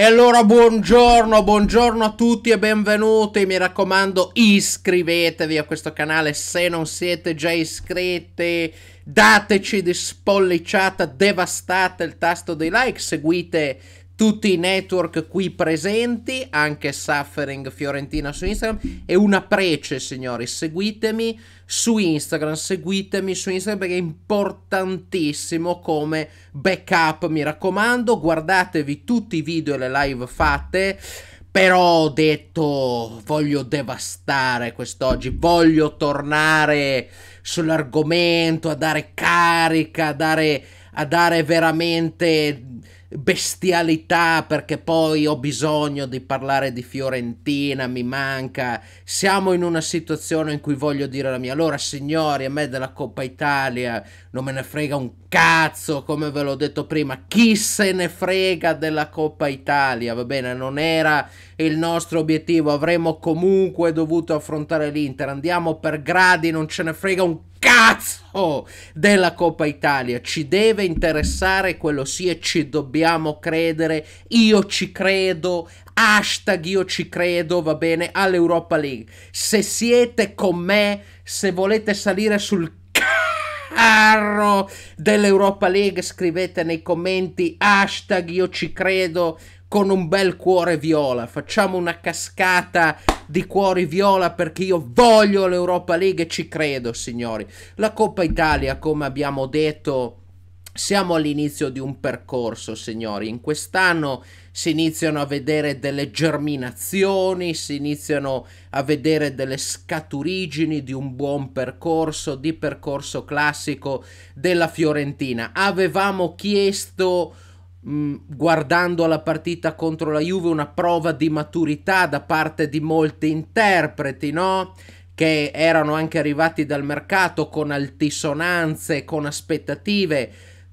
E allora buongiorno, buongiorno a tutti e benvenuti, mi raccomando iscrivetevi a questo canale se non siete già iscritti, dateci di spolliciata, devastate il tasto dei like, seguite tutti i network qui presenti, anche Suffering Fiorentina su Instagram. E una prece, signori. Seguitemi su Instagram, seguitemi su Instagram perché è importantissimo come backup. Mi raccomando, guardatevi tutti i video e le live fatte. Però ho detto, voglio devastare quest'oggi, voglio tornare sull'argomento, a dare carica, a dare, a dare veramente bestialità perché poi ho bisogno di parlare di Fiorentina, mi manca. Siamo in una situazione in cui voglio dire la mia. Allora, signori, a me della Coppa Italia non me ne frega un cazzo, come ve l'ho detto prima, chi se ne frega della Coppa Italia, va bene, non era il nostro obiettivo, avremmo comunque dovuto affrontare l'Inter, andiamo per gradi, non ce ne frega un cazzo della Coppa Italia, ci deve interessare quello sì e ci dobbiamo credere, io ci credo, hashtag io ci credo, va bene, all'Europa League, se siete con me, se volete salire sul cazzo, arro dell'Europa League, scrivete nei commenti hashtag io ci credo con un bel cuore viola. Facciamo una cascata di cuori viola perché io voglio l'Europa League e ci credo, signori. La Coppa Italia, come abbiamo detto, siamo all'inizio di un percorso, signori. In quest'anno si iniziano a vedere delle germinazioni, si iniziano a vedere delle scaturigini di un buon percorso, di percorso classico della Fiorentina. Avevamo chiesto mm, guardando alla partita contro la Juve una prova di maturità da parte di molti interpreti, no? Che erano anche arrivati dal mercato con altisonanze, con aspettative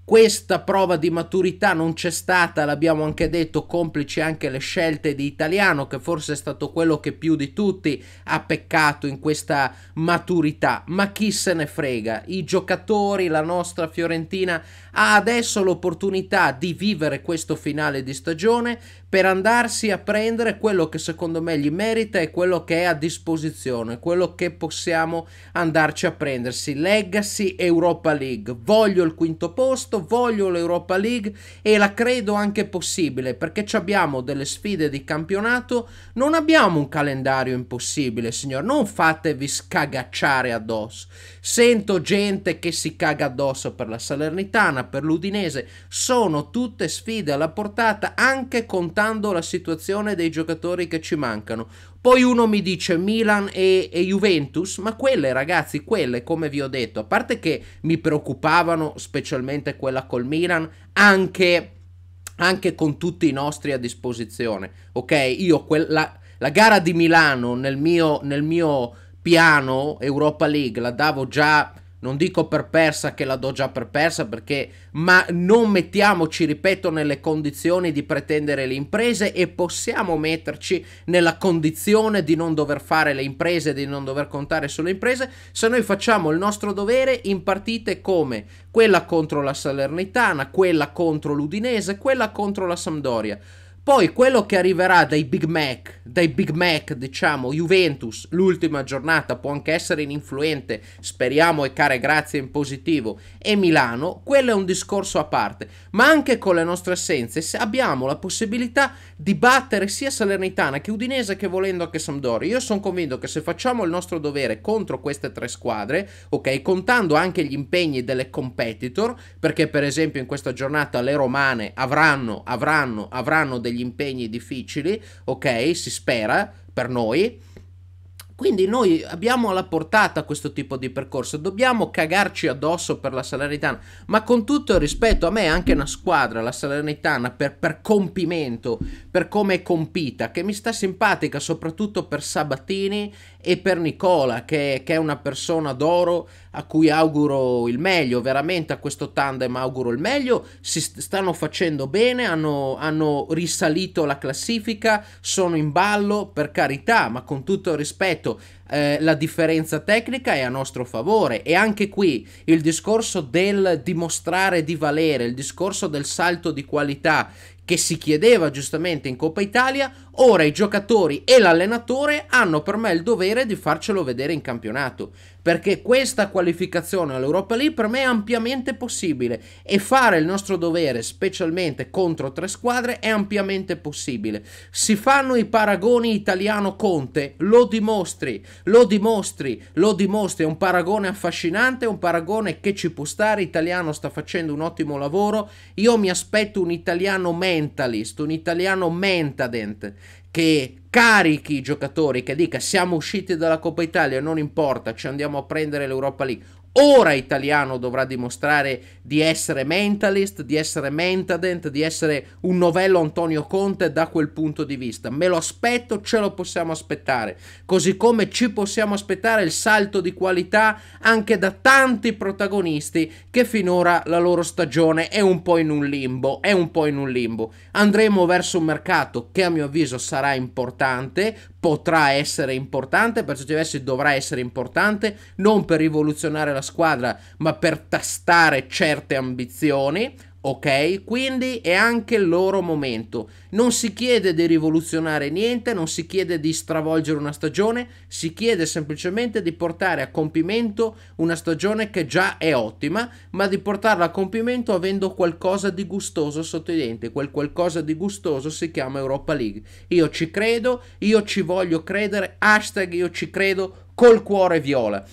questa prova di maturità non c'è stata, l'abbiamo anche detto, complici anche le scelte di Italiano, che forse è stato quello che più di tutti ha peccato in questa maturità. Ma chi se ne frega? I giocatori, la nostra Fiorentina ha adesso l'opportunità di vivere questo finale di stagione per andarsi a prendere quello che secondo me gli merita e quello che è a disposizione, quello che possiamo andarci a prendersi. Legacy Europa League. Voglio il quinto posto questo voglio l'Europa League e la credo anche possibile perché abbiamo delle sfide di campionato, non abbiamo un calendario impossibile, signor, non fatevi scagacciare addosso. Sento gente che si caga addosso per la Salernitana, per l'Udinese, sono tutte sfide alla portata anche contando la situazione dei giocatori che ci mancano. Poi uno mi dice Milan e, e, Juventus, ma quelle ragazzi, quelle come vi ho detto, a parte che mi preoccupavano specialmente quella col Milan, anche, anche con tutti i nostri a disposizione, ok? Io quella, la gara di Milano nel mio, nel mio piano Europa League la davo già non dico per persa che la do già per persa perché ma non mettiamoci ripeto nelle condizioni di pretendere le imprese e possiamo metterci nella condizione di non dover fare le imprese di non dover contare sulle imprese se noi facciamo il nostro dovere in partite come quella contro la Salernitana quella contro l'Udinese quella contro la Sampdoria poi quello che arriverà dai Big Mac, dai Big Mac, diciamo, Juventus, l'ultima giornata può anche essere in influente, speriamo e care grazie in positivo, e Milano, quello è un discorso a parte, ma anche con le nostre assenze abbiamo la possibilità di battere sia Salernitana che Udinese che volendo anche Sampdoria. Io sono convinto che se facciamo il nostro dovere contro queste tre squadre, ok, contando anche gli impegni delle competitor, perché per esempio in questa giornata le romane avranno, avranno, avranno degli degli impegni difficili, ok? Si spera per noi. Quindi noi abbiamo alla portata questo tipo di percorso, dobbiamo cagarci addosso per la Salernitana, ma con tutto il rispetto a me è anche una squadra, la Salernitana, per, per compimento, per come è compita, che mi sta simpatica soprattutto per Sabatini e per Nicola che, che, è una persona d'oro a cui auguro il meglio, veramente a questo tandem auguro il meglio, si stanno facendo bene, hanno, hanno risalito la classifica, sono in ballo per carità, ma con tutto il rispetto eh, la differenza tecnica è a nostro favore e anche qui il discorso del dimostrare di valere, il discorso del salto di qualità, che si chiedeva giustamente in Coppa Italia, ora i giocatori e l'allenatore hanno per me il dovere di farcelo vedere in campionato perché questa qualificazione all'Europa League per me è ampiamente possibile e fare il nostro dovere, specialmente contro tre squadre, è ampiamente possibile. Si fanno i paragoni italiano-Conte, lo dimostri, lo dimostri, lo dimostri, è un paragone affascinante, è un paragone che ci può stare, italiano sta facendo un ottimo lavoro, io mi aspetto un italiano mentalist, un italiano mentadent, che carichi i giocatori, che dica siamo usciti dalla Coppa Italia, non importa, ci andiamo a prendere l'Europa League ora italiano dovrà dimostrare di essere mentalist, di essere mentadent, di essere un novello Antonio Conte da quel punto di vista. Me lo aspetto, ce lo possiamo aspettare. Così come ci possiamo aspettare il salto di qualità anche da tanti protagonisti che finora la loro stagione è un po' in un limbo, è un po' in un limbo. Andremo verso un mercato che a mio avviso sarà importante, potrà essere importante, per certi versi dovrà essere importante, non per rivoluzionare la squadra, ma per tastare certe ambizioni, ok? Quindi è anche il loro momento. Non si chiede di rivoluzionare niente, non si chiede di stravolgere una stagione, si chiede semplicemente di portare a compimento una stagione che già è ottima, ma di portarla a compimento avendo qualcosa di gustoso sotto i denti. Quel qualcosa di gustoso si chiama Europa League. Io ci credo, io ci voglio credere, hashtag io ci credo col cuore viola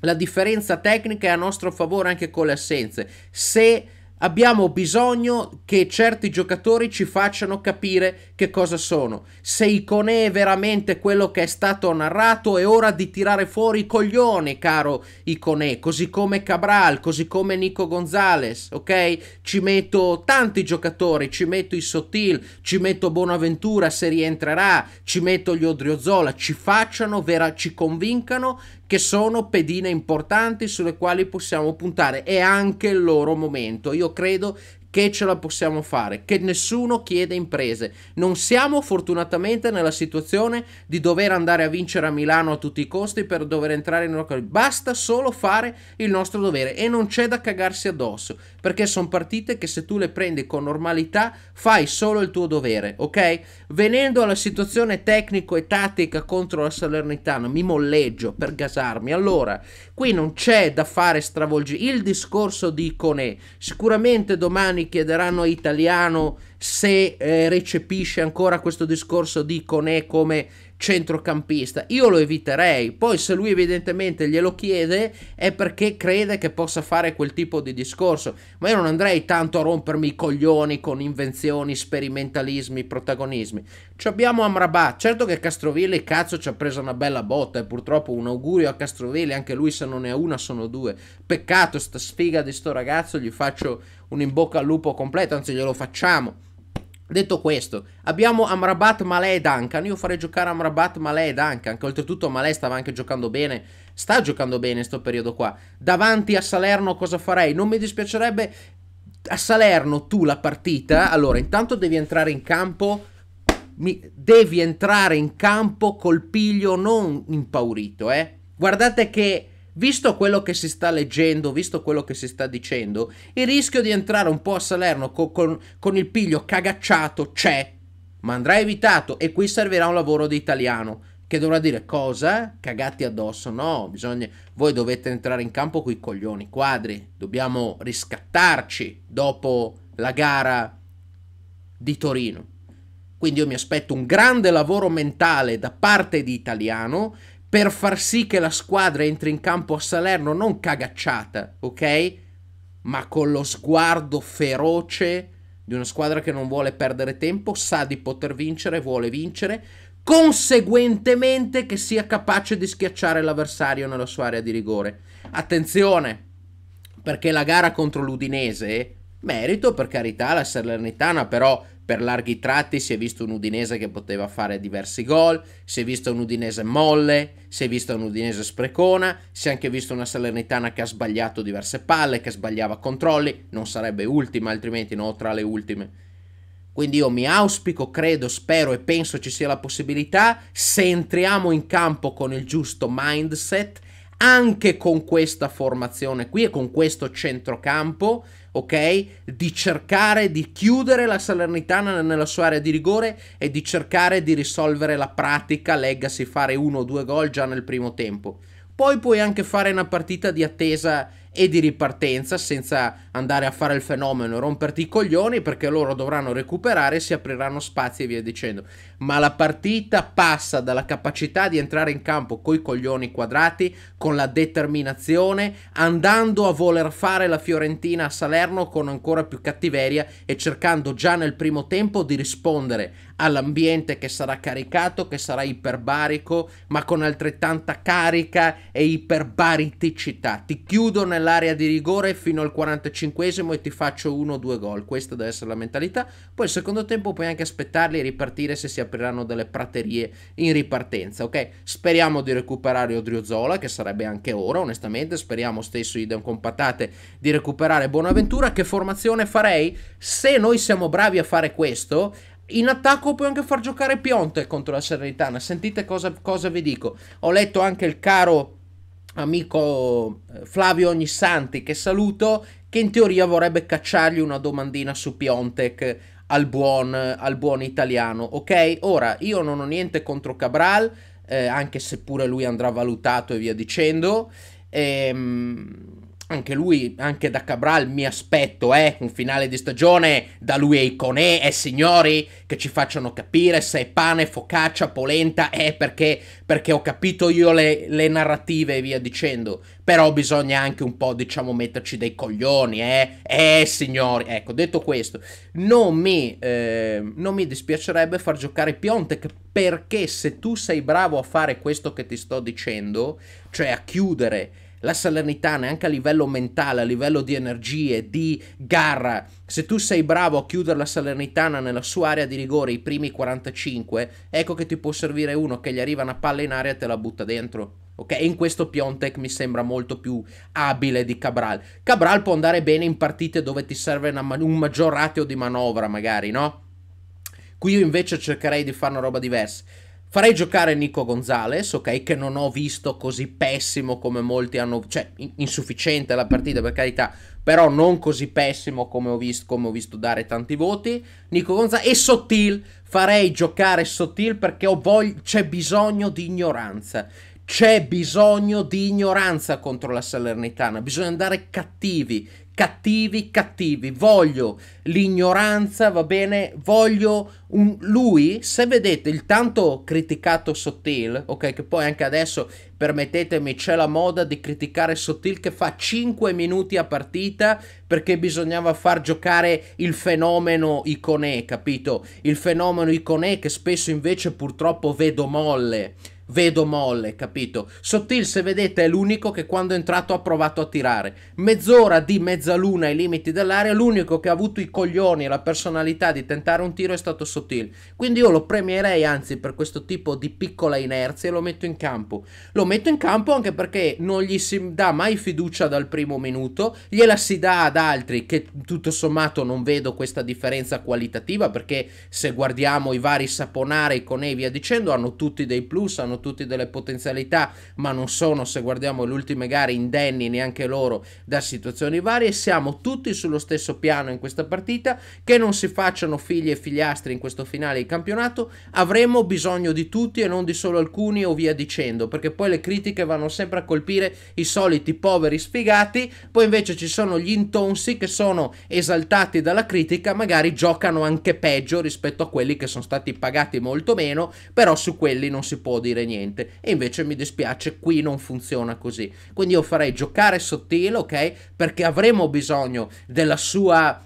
la differenza tecnica è a nostro favore anche con le assenze. Se abbiamo bisogno che certi giocatori ci facciano capire che cosa sono. Se Icone è veramente quello che è stato narrato, è ora di tirare fuori i coglioni, caro Icone, così come Cabral, così come Nico Gonzalez, ok? Ci metto tanti giocatori, ci metto i Sottil, ci metto Bonaventura se rientrerà, ci metto gli Odriozola, ci facciano, vera- ci convincano che sono pedine importanti sulle quali possiamo puntare. È anche il loro momento. Io credo che ce la possiamo fare, che nessuno chiede imprese. Non siamo fortunatamente nella situazione di dover andare a vincere a Milano a tutti i costi per dover entrare in una Basta solo fare il nostro dovere e non c'è da cagarsi addosso, perché sono partite che se tu le prendi con normalità fai solo il tuo dovere, ok? Venendo alla situazione tecnico e tattica contro la Salernitana, mi molleggio per gasarmi. Allora, qui non c'è da fare stravolgimenti. Il discorso di Iconè, sicuramente domani domani chiederanno a Italiano se eh, recepisce ancora questo discorso di Conè come centrocampista. Io lo eviterei. Poi, se lui evidentemente glielo chiede, è perché crede che possa fare quel tipo di discorso. Ma io non andrei tanto a rompermi i coglioni con invenzioni, sperimentalismi, protagonismi. Ci abbiamo Amrabat. Certo che Castrovilli, cazzo, ci ha preso una bella botta. E purtroppo un augurio a Castrovilli, anche lui, se non ne ha una, sono due. Peccato, sta sfiga di sto ragazzo. Gli faccio un in bocca al lupo completo, anzi, glielo facciamo. Detto questo, abbiamo Amrabat, Malè e Duncan. Io farei giocare Amrabat, Malè e Duncan, che oltretutto Malè stava anche giocando bene. Sta giocando bene in questo periodo qua. Davanti a Salerno cosa farei? Non mi dispiacerebbe a Salerno tu la partita. Allora, intanto devi entrare in campo mi, devi entrare in campo col piglio non impaurito, eh. Guardate che visto quello che si sta leggendo, visto quello che si sta dicendo, il rischio di entrare un po' a Salerno con, con, con il piglio cagacciato c'è, ma andrà evitato e qui servirà un lavoro di italiano che dovrà dire cosa? Cagati addosso, no, bisogna, voi dovete entrare in campo coi coglioni quadri, dobbiamo riscattarci dopo la gara di Torino. Quindi io mi aspetto un grande lavoro mentale da parte di italiano per far sì che la squadra entri in campo a Salerno non cagacciata, ok? Ma con lo sguardo feroce di una squadra che non vuole perdere tempo, sa di poter vincere, vuole vincere, conseguentemente che sia capace di schiacciare l'avversario nella sua area di rigore. Attenzione, perché la gara contro l'Udinese, eh, merito per carità la Salernitana, però per larghi tratti si è visto un Udinese che poteva fare diversi gol, si è visto un Udinese molle, si è visto un Udinese sprecona, si è anche visto una Salernitana che ha sbagliato diverse palle, che sbagliava controlli, non sarebbe ultima altrimenti, no, tra le ultime. Quindi io mi auspico, credo, spero e penso ci sia la possibilità, se entriamo in campo con il giusto mindset, anche con questa formazione qui e con questo centrocampo, ok? Di cercare di chiudere la Salernitana nella sua area di rigore e di cercare di risolvere la pratica, legacy fare uno o due gol già nel primo tempo. Poi puoi anche fare una partita di attesa e di ripartenza senza andare a fare il fenomeno, romperti i coglioni perché loro dovranno recuperare, si apriranno spazi e via dicendo. Ma la partita passa dalla capacità di entrare in campo coi coglioni quadrati, con la determinazione, andando a voler fare la Fiorentina a Salerno con ancora più cattiveria e cercando già nel primo tempo di rispondere all'ambiente che sarà caricato, che sarà iperbarico, ma con altrettanta carica e iperbariticità. Ti chiudo nel nell'area di rigore fino al 45esimo e ti faccio uno o due gol. Questa deve essere la mentalità. Poi il secondo tempo puoi anche aspettarli e ripartire se si apriranno delle praterie in ripartenza, ok? Speriamo di recuperare Zola, che sarebbe anche ora, onestamente. Speriamo stesso Idem con patate di recuperare Bonaventura. Che formazione farei? Se noi siamo bravi a fare questo, in attacco puoi anche far giocare Pionte contro la Serenitana. Sentite cosa, cosa vi dico. Ho letto anche il caro amico eh, Flavio Ognissanti che saluto, che in teoria vorrebbe cacciargli una domandina su Piontek al buon, al buon italiano, ok? Ora, io non ho niente contro Cabral, eh, anche se pure lui andrà valutato e via dicendo, ehm anche lui, anche da Cabral, mi aspetto eh, un finale di stagione da lui e i Iconè e eh, signori che ci facciano capire se è pane, focaccia, polenta, eh, perché, perché ho capito io le, le, narrative e via dicendo. Però bisogna anche un po', diciamo, metterci dei coglioni, eh, eh, signori. Ecco, detto questo, non mi, eh, non mi dispiacerebbe far giocare Piontek perché se tu sei bravo a fare questo che ti sto dicendo, cioè a chiudere la Salernitana anche a livello mentale, a livello di energie, di garra, se tu sei bravo a chiudere la Salernitana nella sua area di rigore i primi 45, ecco che ti può servire uno che gli arriva una palla in aria e te la butta dentro. Ok, in questo Piontek mi sembra molto più abile di Cabral. Cabral può andare bene in partite dove ti serve ma un maggior ratio di manovra, magari, no? Qui io invece cercherei di fare una roba diversa. Farei giocare Nico Gonzales, ok, che non ho visto così pessimo come molti hanno, cioè insufficiente la partita per carità, però non così pessimo come ho visto, come ho visto dare tanti voti. Nico Gonzalez e Sottil, farei giocare Sottil perché vogl- c'è bisogno di ignoranza. C'è bisogno di ignoranza contro la Salernitana, bisogna andare cattivi, cattivi, cattivi. Voglio l'ignoranza, va bene? Voglio un... lui, se vedete il tanto criticato Sottil, ok, che poi anche adesso, permettetemi, c'è la moda di criticare Sottil che fa 5 minuti a partita perché bisognava far giocare il fenomeno Iconè, capito? Il fenomeno Iconè che spesso invece purtroppo vedo molle vedo molle, capito? Sottil, se vedete, è l'unico che quando è entrato ha provato a tirare. Mezz'ora di mezzaluna ai limiti dell'area, l'unico che ha avuto i coglioni e la personalità di tentare un tiro è stato Sottil. Quindi io lo premierei, anzi, per questo tipo di piccola inerzia e lo metto in campo. Lo metto in campo anche perché non gli si dà mai fiducia dal primo minuto, gliela si dà ad altri che tutto sommato non vedo questa differenza qualitativa perché se guardiamo i vari Saponari, con e via dicendo hanno tutti dei plus, hanno tutti delle potenzialità, ma non sono, se guardiamo le ultime gare, indenni neanche loro da situazioni varie. Siamo tutti sullo stesso piano in questa partita, che non si facciano figli e figliastri in questo finale di campionato, avremo bisogno di tutti e non di solo alcuni o via dicendo, perché poi le critiche vanno sempre a colpire i soliti poveri sfigati, poi invece ci sono gli intonsi che sono esaltati dalla critica, magari giocano anche peggio rispetto a quelli che sono stati pagati molto meno, però su quelli non si può dire niente niente. E invece mi dispiace, qui non funziona così. Quindi io farei giocare sottile, ok? Perché avremo bisogno della sua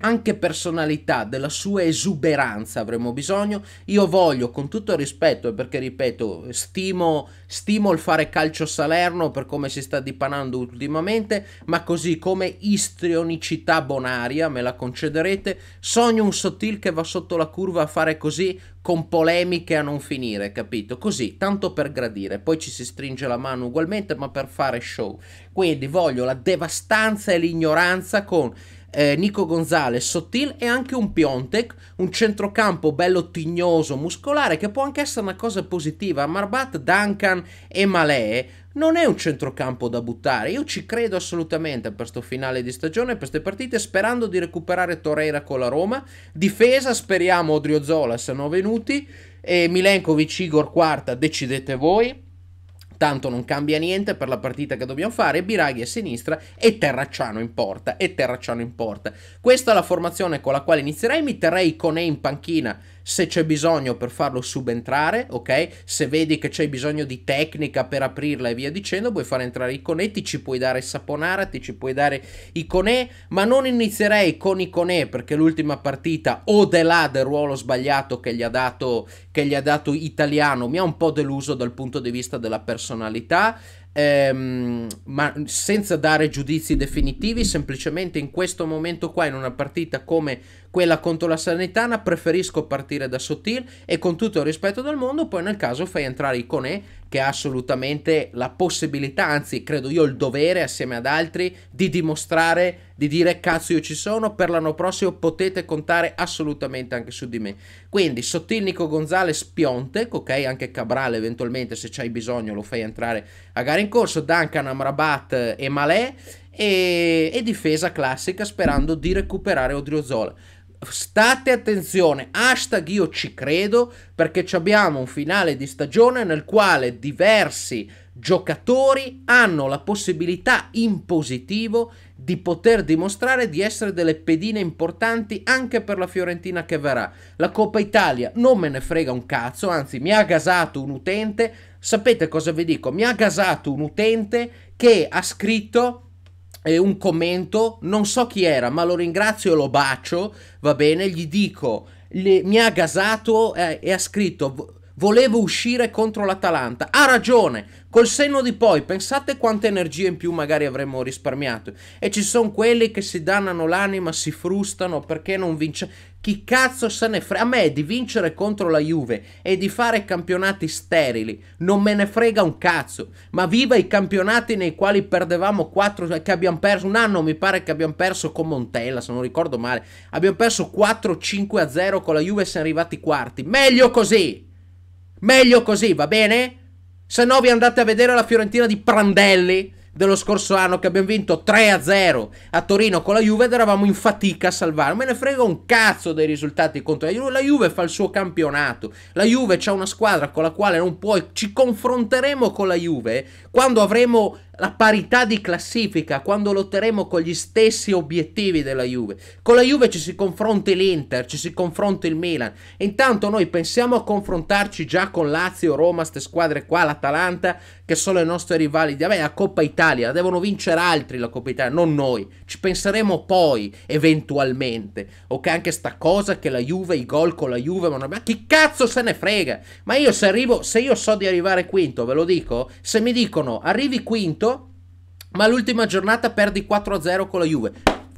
anche personalità, della sua esuberanza avremo bisogno. Io voglio, con tutto il rispetto, perché ripeto, stimo, stimo il fare calcio Salerno per come si sta dipanando ultimamente, ma così come istrionicità bonaria, me la concederete, sogno un sottil che va sotto la curva a fare così con polemiche a non finire, capito? Così, tanto per gradire, poi ci si stringe la mano ugualmente, ma per fare show. Quindi voglio la devastanza e l'ignoranza con eh, Nico Gonzalez, Sottil e anche un Piontek, un centrocampo bello tignoso, muscolare, che può anche essere una cosa positiva. Marbat, Duncan e Malee non è un centrocampo da buttare. Io ci credo assolutamente per questo finale di stagione, per queste partite, sperando di recuperare Torreira con la Roma. Difesa, speriamo Odriozola se 9 venuti. E Milenkovic, Igor Quarta, decidete voi. Tanto non cambia niente per la partita che dobbiamo fare, Biraghi a sinistra e Terracciano in porta, e Terracciano in porta. Questa è la formazione con la quale inizierei, mi terrei E in panchina se c'è bisogno per farlo subentrare, ok? Se vedi che c'è bisogno di tecnica per aprirla e via dicendo, puoi far entrare ti ci puoi dare Saponara, ti ci puoi dare Iconè, ma non inizierei con Iconè perché l'ultima partita o de là del ruolo sbagliato che gli ha dato, che gli ha dato Italiano mi ha un po' deluso dal punto di vista della personalità. Ehm, ma senza dare giudizi definitivi, semplicemente in questo momento qua, in una partita come quella contro la Sanitana preferisco partire da Sottil e con tutto il rispetto del mondo poi nel caso fai entrare Iconè che ha assolutamente la possibilità, anzi credo io il dovere assieme ad altri di dimostrare, di dire cazzo io ci sono, per l'anno prossimo potete contare assolutamente anche su di me. Quindi Sottil, Nico Gonzalez, Piontek, ok, anche Cabral eventualmente se c'hai bisogno lo fai entrare a gara in corso, Duncan, Amrabat e Malè e, e difesa classica sperando di recuperare Odriozola state attenzione, hashtag io ci credo, perché abbiamo un finale di stagione nel quale diversi giocatori hanno la possibilità in positivo di poter dimostrare di essere delle pedine importanti anche per la Fiorentina che verrà. La Coppa Italia non me ne frega un cazzo, anzi mi ha gasato un utente, sapete cosa vi dico? Mi ha gasato un utente che ha scritto eh, un commento, non so chi era, ma lo ringrazio e lo bacio, va bene, gli dico, le, mi ha gasato eh, e ha scritto... Volevo uscire contro l'Atalanta. Ha ragione. Col senno di poi, pensate quanta energia in più magari avremmo risparmiato. E ci sono quelli che si dannano l'anima, si frustano perché non vince. Chi cazzo se ne frega? A me di vincere contro la Juve e di fare campionati sterili non me ne frega un cazzo. Ma viva i campionati nei quali perdevamo 4, che abbiamo perso un anno, mi pare che abbiamo perso con Montella, se non ricordo male. Abbiamo perso 4-5 a 0 con la Juve e siamo arrivati quarti. Meglio così! Meglio così, va bene? Se no vi andate a vedere la Fiorentina di Prandelli dello scorso anno che abbiamo vinto 3-0 a Torino con la Juve ed eravamo in fatica a salvare. me ne frega un cazzo dei risultati contro la Juve. La Juve fa il suo campionato. La Juve c'è una squadra con la quale non puoi. Ci confronteremo con la Juve quando avremo la parità di classifica quando lotteremo con gli stessi obiettivi della Juve. Con la Juve ci si confronta l'Inter, ci si confronta il Milan. intanto noi pensiamo a confrontarci già con Lazio, Roma, queste squadre qua, l'Atalanta, che sono le nostre rivali. Vabbè, la Coppa Italia, la devono vincere altri la Coppa Italia, non noi. Ci penseremo poi, eventualmente. Ok, anche sta cosa che la Juve, i gol con la Juve, ma, non... ma chi cazzo se ne frega? Ma io se arrivo, se io so di arrivare quinto, ve lo dico, se mi dicono arrivi quinto, ma l'ultima giornata perdi 4-0 con la Juve.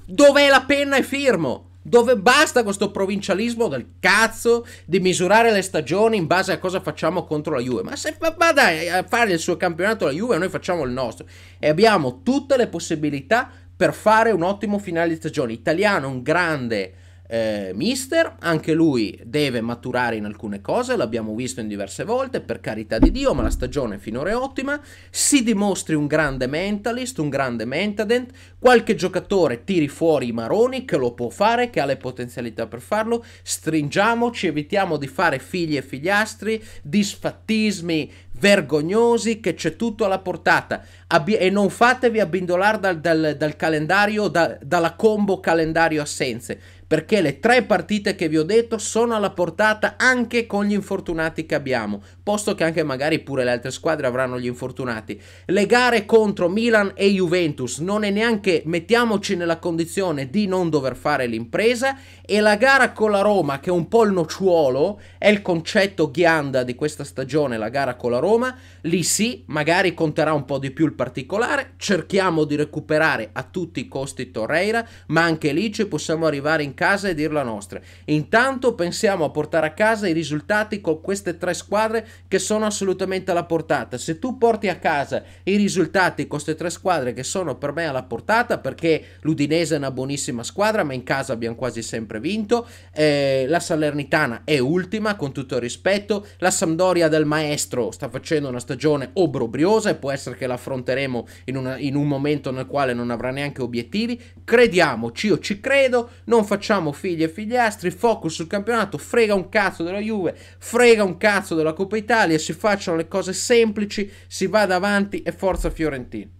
Dov'è la penna e firmo? Dove basta questo provincialismo del cazzo di misurare le stagioni in base a cosa facciamo contro la Juve? Ma se vada a fare il suo campionato la Juve, noi facciamo il nostro. E abbiamo tutte le possibilità per fare un ottimo finale di stagione. Italiano, un grande eh, mister, anche lui deve maturare in alcune cose, l'abbiamo visto in diverse volte, per carità di Dio, ma la stagione finora è ottima, si dimostri un grande mentalist, un grande mentadent, qualche giocatore tiri fuori i maroni, che lo può fare, che ha le potenzialità per farlo, stringiamoci, evitiamo di fare figli e figliastri, disfattismi vergognosi che c'è tutto alla portata Abbi- e non fatevi abbindolare dal, dal, dal calendario, da, dalla combo calendario assenze perché le tre partite che vi ho detto sono alla portata anche con gli infortunati che abbiamo, posto che anche magari pure le altre squadre avranno gli infortunati. Le gare contro Milan e Juventus non è neanche mettiamoci nella condizione di non dover fare l'impresa e la gara con la Roma che è un po' il nocciuolo, è il concetto ghianda di questa stagione, la gara con la Roma, lì sì, magari conterà un po' di più il particolare, cerchiamo di recuperare a tutti i costi Torreira, ma anche lì ci possiamo arrivare in casa e dire la nostra. Intanto pensiamo a portare a casa i risultati con queste tre squadre che sono assolutamente alla portata. Se tu porti a casa i risultati con queste tre squadre che sono per me alla portata, perché l'Udinese è una buonissima squadra, ma in casa abbiamo quasi sempre vinto, eh, la Salernitana è ultima con tutto il rispetto, la Sampdoria del maestro sta facendo una stagione obrobriosa e può essere che l'affronteremo in, in un momento nel quale non avrà neanche obiettivi. Crediamoci, io ci credo, non facciamo facciamo figli e figliastri, focus sul campionato, frega un cazzo della Juve, frega un cazzo della Coppa Italia, si facciano le cose semplici, si va davanti e forza Fiorentina.